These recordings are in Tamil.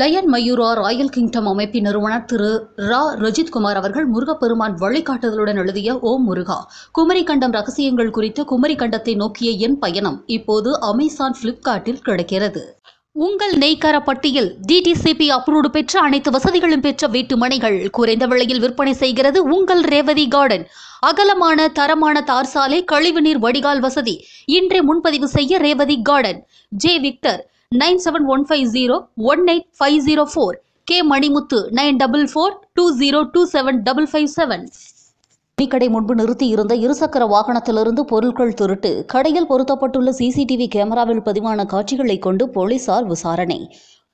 லயன் மயூரா ராயல் கிங்டம் அமைப்பின் நிறுவனர் திரு ரா ரஜித்குமார் அவர்கள் முருகப்பெருமான் வழிகாட்டுதலுடன் எழுதிய ஓம் முருகா குமரி கண்டம் ரகசியங்கள் குறித்து குமரி கண்டத்தை நோக்கிய என் பயணம் இப்போது அமேசான் பிளிப்கார்ட்டில் கிடைக்கிறது உங்கள் நெய்க்கார பட்டியல் டிடிசிபி அப்ரூவ்டு பெற்ற அனைத்து வசதிகளும் பெற்ற வீட்டு மனைகள் குறைந்த விலையில் விற்பனை செய்கிறது உங்கள் ரேவதி கார்டன் அகலமான தரமான தார் சாலை கழிவுநீர் வடிகால் வசதி இன்றே முன்பதிவு செய்ய Revathi garden J Victor nine seven one five zero one eight five zero four K Manimuthu nine double four two zero two seven double five seven துணிக்கடை முன்பு நிறுத்தி இருந்த இருசக்கர வாகனத்திலிருந்து பொருட்கள் திருட்டு கடையில் பொருத்தப்பட்டுள்ள சிசிடிவி கேமராவில் பதிவான காட்சிகளை கொண்டு போலீசார் விசாரணை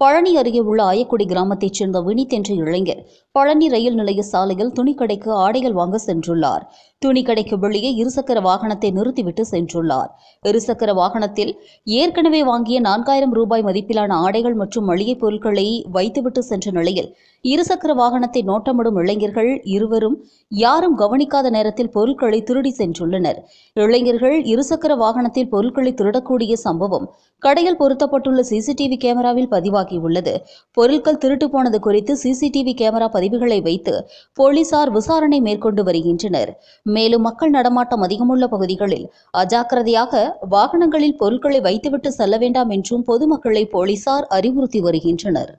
பழனி அருகே உள்ள ஆயக்குடி கிராமத்தைச் சேர்ந்த வினித் என்ற இளைஞர் பழனி ரயில் நிலைய சாலையில் துணிக்கடைக்கு ஆடைகள் வாங்க சென்றுள்ளார் துணிக்கடைக்கு வெளியே இருசக்கர வாகனத்தை நிறுத்திவிட்டு சென்றுள்ளார் இருசக்கர வாகனத்தில் ஏற்கனவே வாங்கிய நான்காயிரம் ரூபாய் மதிப்பிலான ஆடைகள் மற்றும் மளிகைப் பொருட்களை வைத்துவிட்டு சென்ற நிலையில் இருசக்கர வாகனத்தை நோட்டமிடும் இளைஞர்கள் இருவரும் யாரும் கவனிக்காத நேரத்தில் பொருட்களை திருடி சென்றுள்ளனர் இளைஞர்கள் இருசக்கர வாகனத்தில் பொருட்களை திருடக்கூடிய சம்பவம் கடையில் பொருத்தப்பட்டுள்ள சிசிடிவி கேமராவில் பதிவாகியுள்ளது பொருட்கள் திருட்டு போனது குறித்து சிசிடிவி கேமரா பதிவுகளை வைத்து போலீசார் விசாரணை மேற்கொண்டு வருகின்றனர் மேலும் மக்கள் நடமாட்டம் அதிகமுள்ள பகுதிகளில் அஜாக்கிரதையாக வாகனங்களில் பொருட்களை வைத்துவிட்டு செல்ல வேண்டாம் என்றும் பொதுமக்களை போலீசார் அறிவுறுத்தி வருகின்றனர்